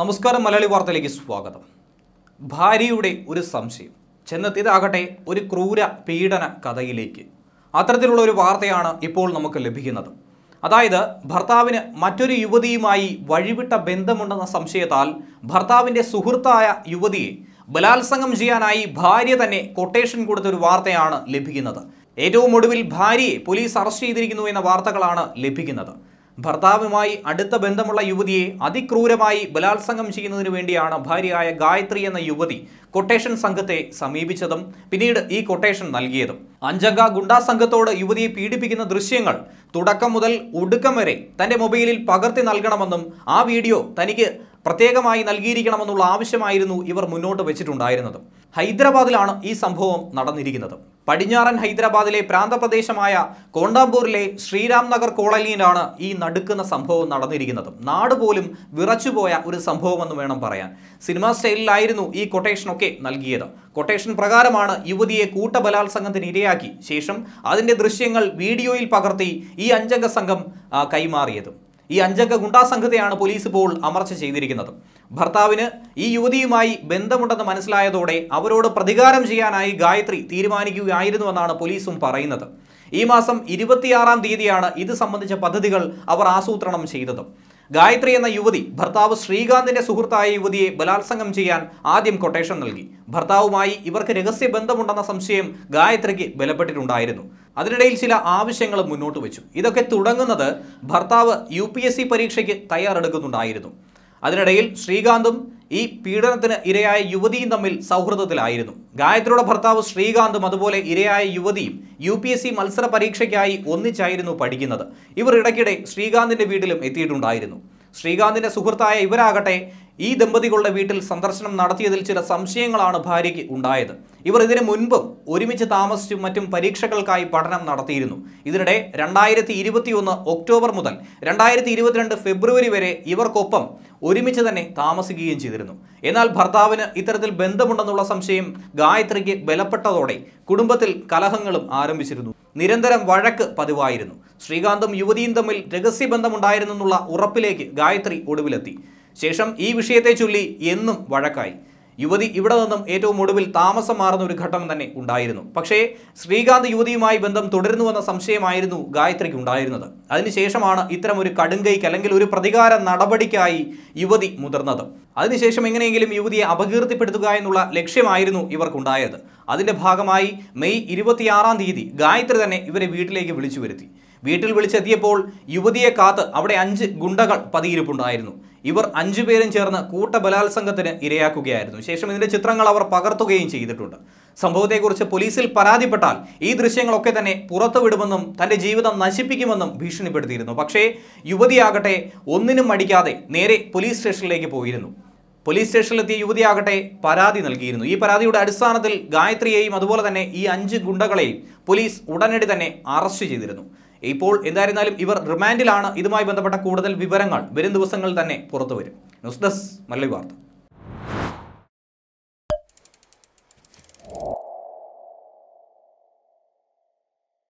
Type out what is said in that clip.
നമസ്കാരം മലയാളി വാർത്തയിലേക്ക് സ്വാഗതം ഭാര്യയുടെ ഒരു സംശയം ചെന്നെത്തിയതാകട്ടെ ഒരു ക്രൂര പീഡന കഥയിലേക്ക് അത്തരത്തിലുള്ള ഒരു വാർത്തയാണ് ഇപ്പോൾ നമുക്ക് ലഭിക്കുന്നത് അതായത് ഭർത്താവിന് മറ്റൊരു യുവതിയുമായി വഴിവിട്ട ബന്ധമുണ്ടെന്ന സംശയത്താൽ ഭർത്താവിൻ്റെ സുഹൃത്തായ യുവതിയെ ബലാത്സംഗം ചെയ്യാനായി ഭാര്യ തന്നെ കൊട്ടേഷൻ കൊടുത്തൊരു വാർത്തയാണ് ലഭിക്കുന്നത് ഏറ്റവും ഒടുവിൽ ഭാര്യയെ പോലീസ് അറസ്റ്റ് ചെയ്തിരിക്കുന്നു എന്ന വാർത്തകളാണ് ലഭിക്കുന്നത് ഭർത്താവുമായി അടുത്ത ബന്ധമുള്ള യുവതിയെ അതിക്രൂരമായി ബലാത്സംഗം ചെയ്യുന്നതിനു വേണ്ടിയാണ് ഭാര്യയായ ഗായത്രി എന്ന യുവതി കൊട്ടേഷൻ സംഘത്തെ സമീപിച്ചതും പിന്നീട് ഈ കൊട്ടേഷൻ നൽകിയതും അഞ്ചംഗ ഗുണ്ടാ സംഘത്തോട് യുവതിയെ പീഡിപ്പിക്കുന്ന ദൃശ്യങ്ങൾ തുടക്കം മുതൽ ഒടുക്കം വരെ തന്റെ മൊബൈലിൽ പകർത്തി നൽകണമെന്നും ആ വീഡിയോ തനിക്ക് പ്രത്യേകമായി നൽകിയിരിക്കണമെന്നുള്ള ആവശ്യമായിരുന്നു ഇവർ മുന്നോട്ട് വെച്ചിട്ടുണ്ടായിരുന്നത് ഹൈദരാബാദിലാണ് ഈ സംഭവം നടന്നിരിക്കുന്നത് പടിഞ്ഞാറൻ ഹൈദരാബാദിലെ പ്രാന്തപ്രദേശമായ കോണ്ടാമ്പൂരിലെ ശ്രീരാം നഗർ കോളനിയിലാണ് ഈ നടുക്കുന്ന സംഭവം നടന്നിരിക്കുന്നത് നാട് പോലും വിറച്ചുപോയ ഒരു സംഭവമെന്ന് വേണം പറയാൻ സിനിമാ സ്റ്റൈലിലായിരുന്നു ഈ കൊട്ടേഷനൊക്കെ നൽകിയത് കൊട്ടേഷൻ പ്രകാരമാണ് യുവതിയെ കൂട്ടബലാത്സംഗത്തിന് ഇരയാക്കി ശേഷം അതിൻ്റെ ദൃശ്യങ്ങൾ വീഡിയോയിൽ പകർത്തി ഈ അഞ്ചംഗ സംഘം കൈമാറിയതും ഈ അഞ്ചംഗ ഗുണ്ടാ സംഘത്തെയാണ് പോലീസ് ഇപ്പോൾ അമർച്ച ചെയ്തിരിക്കുന്നത് ഭർത്താവിന് ഈ യുവതിയുമായി ബന്ധമുണ്ടെന്ന് മനസ്സിലായതോടെ അവരോട് പ്രതികാരം ചെയ്യാനായി ഗായത്രി തീരുമാനിക്കുകയായിരുന്നുവെന്നാണ് പോലീസും പറയുന്നത് ഈ മാസം ഇരുപത്തിയാറാം തീയതിയാണ് ഇത് സംബന്ധിച്ച പദ്ധതികൾ അവർ ആസൂത്രണം ചെയ്തത് ഗായത്രി എന്ന യുവതി ഭർത്താവ് ശ്രീകാന്തിന്റെ സുഹൃത്തായ യുവതിയെ ബലാത്സംഗം ചെയ്യാൻ ആദ്യം കൊട്ടേഷൻ നൽകി ഭർത്താവുമായി ഇവർക്ക് രഹസ്യ ബന്ധമുണ്ടെന്ന സംശയം ഗായത്രിക്ക് ബലപ്പെട്ടിട്ടുണ്ടായിരുന്നു അതിനിടയിൽ ചില ആവശ്യങ്ങൾ മുന്നോട്ട് വെച്ചു ഇതൊക്കെ തുടങ്ങുന്നത് ഭർത്താവ് യു പരീക്ഷയ്ക്ക് തയ്യാറെടുക്കുന്നുണ്ടായിരുന്നു അതിനിടയിൽ ശ്രീകാന്തും ഈ പീഡനത്തിന് ഇരയായ യുവതിയും തമ്മിൽ സൗഹൃദത്തിലായിരുന്നു ഗായത്രിയുടെ ഭർത്താവ് ശ്രീകാന്തും അതുപോലെ ഇരയായ യുവതിയും യു പി എസ് സി മത്സര പരീക്ഷയ്ക്കായി ഒന്നിച്ചായിരുന്നു പഠിക്കുന്നത് ഇവർ ഇടയ്ക്കിടെ ശ്രീകാന്തിന്റെ വീട്ടിലും എത്തിയിട്ടുണ്ടായിരുന്നു ശ്രീകാന്തിന്റെ സുഹൃത്തായ ഇവരാകട്ടെ ഈ ദമ്പതികളുടെ വീട്ടിൽ സന്ദർശനം നടത്തിയതിൽ ചില സംശയങ്ങളാണ് ഭാര്യയ്ക്ക് ഉണ്ടായത് ഇവർ ഇതിനു മുൻപും ഒരുമിച്ച് താമസിച്ചും മറ്റും പരീക്ഷകൾക്കായി പഠനം നടത്തിയിരുന്നു ഇതിനിടെ രണ്ടായിരത്തി ഇരുപത്തിയൊന്ന് ഒക്ടോബർ മുതൽ രണ്ടായിരത്തി ഇരുപത്തിരണ്ട് ഫെബ്രുവരി വരെ ഇവർക്കൊപ്പം ഒരുമിച്ച് തന്നെ താമസിക്കുകയും ചെയ്തിരുന്നു എന്നാൽ ഭർത്താവിന് ഇത്തരത്തിൽ ബന്ധമുണ്ടെന്നുള്ള സംശയം ഗായത്രിക്ക് ബലപ്പെട്ടതോടെ കുടുംബത്തിൽ കലഹങ്ങളും ആരംഭിച്ചിരുന്നു നിരന്തരം വഴക്ക് പതിവായിരുന്നു ശ്രീകാന്തും യുവതിയും തമ്മിൽ രഹസ്യബന്ധമുണ്ടായിരുന്നെന്നുള്ള ഉറപ്പിലേക്ക് ഗായത്രി ഒടുവിലെത്തി ശേഷം ഈ വിഷയത്തെ ചൊല്ലി എന്നും വഴക്കായി യുവതി ഇവിടെ നിന്നും ഏറ്റവും ഒടുവിൽ താമസം മാറുന്ന ഒരു ഘട്ടം തന്നെ ഉണ്ടായിരുന്നു പക്ഷേ ശ്രീകാന്ത് യുവതിയുമായി ബന്ധം തുടരുന്നുവെന്ന സംശയമായിരുന്നു ഗായത്രിക്ക് ഉണ്ടായിരുന്നത് അതിനുശേഷമാണ് ഇത്തരം ഒരു കടുങ്കൈക്ക് അല്ലെങ്കിൽ ഒരു പ്രതികാര നടപടിക്കായി യുവതി മുതിർന്നത് അതിനുശേഷം എങ്ങനെയെങ്കിലും യുവതിയെ അപകീർത്തിപ്പെടുത്തുക എന്നുള്ള ലക്ഷ്യമായിരുന്നു ഇവർക്കുണ്ടായത് അതിൻ്റെ ഭാഗമായി മെയ് ഇരുപത്തിയാറാം തീയതി ഗായത്രി തന്നെ ഇവരെ വീട്ടിലേക്ക് വിളിച്ചു വരുത്തി വീട്ടിൽ വിളിച്ചെത്തിയപ്പോൾ യുവതിയെ കാത്ത് അവിടെ അഞ്ച് ഗുണ്ടകൾ പതിയിരിപ്പുണ്ടായിരുന്നു ഇവർ പേരും ചേർന്ന് ബലാത്സംഗത്തിന് ഇരയാക്കുകയായിരുന്നു ശേഷം ഇതിന്റെ ചിത്രങ്ങൾ അവർ പകർത്തുകയും ചെയ്തിട്ടുണ്ട് സംഭവത്തെക്കുറിച്ച് പോലീസിൽ പരാതിപ്പെട്ടാൽ ഈ ദൃശ്യങ്ങളൊക്കെ തന്നെ പുറത്തുവിടുമെന്നും തന്റെ ജീവിതം നശിപ്പിക്കുമെന്നും ഭീഷണിപ്പെടുത്തിയിരുന്നു പക്ഷേ യുവതിയാകട്ടെ ഒന്നിനും മടിക്കാതെ നേരെ പോലീസ് സ്റ്റേഷനിലേക്ക് പോയിരുന്നു പോലീസ് സ്റ്റേഷനിലെത്തിയ യുവതിയാകട്ടെ പരാതി നൽകിയിരുന്നു ഈ പരാതിയുടെ അടിസ്ഥാനത്തിൽ ഗായത്രിയെയും അതുപോലെ തന്നെ ഈ അഞ്ച് ഗുണ്ടകളെയും പോലീസ് ഉടനടി തന്നെ അറസ്റ്റ് ചെയ്തിരുന്നു ഇപ്പോൾ എന്തായിരുന്നാലും ഇവർ റിമാൻഡിലാണ് ഇതുമായി ബന്ധപ്പെട്ട കൂടുതൽ വിവരങ്ങൾ വരും ദിവസങ്ങളിൽ തന്നെ പുറത്തു വരും ന്യൂസ് ഡെസ്ക് മല്ലി വാർത്ത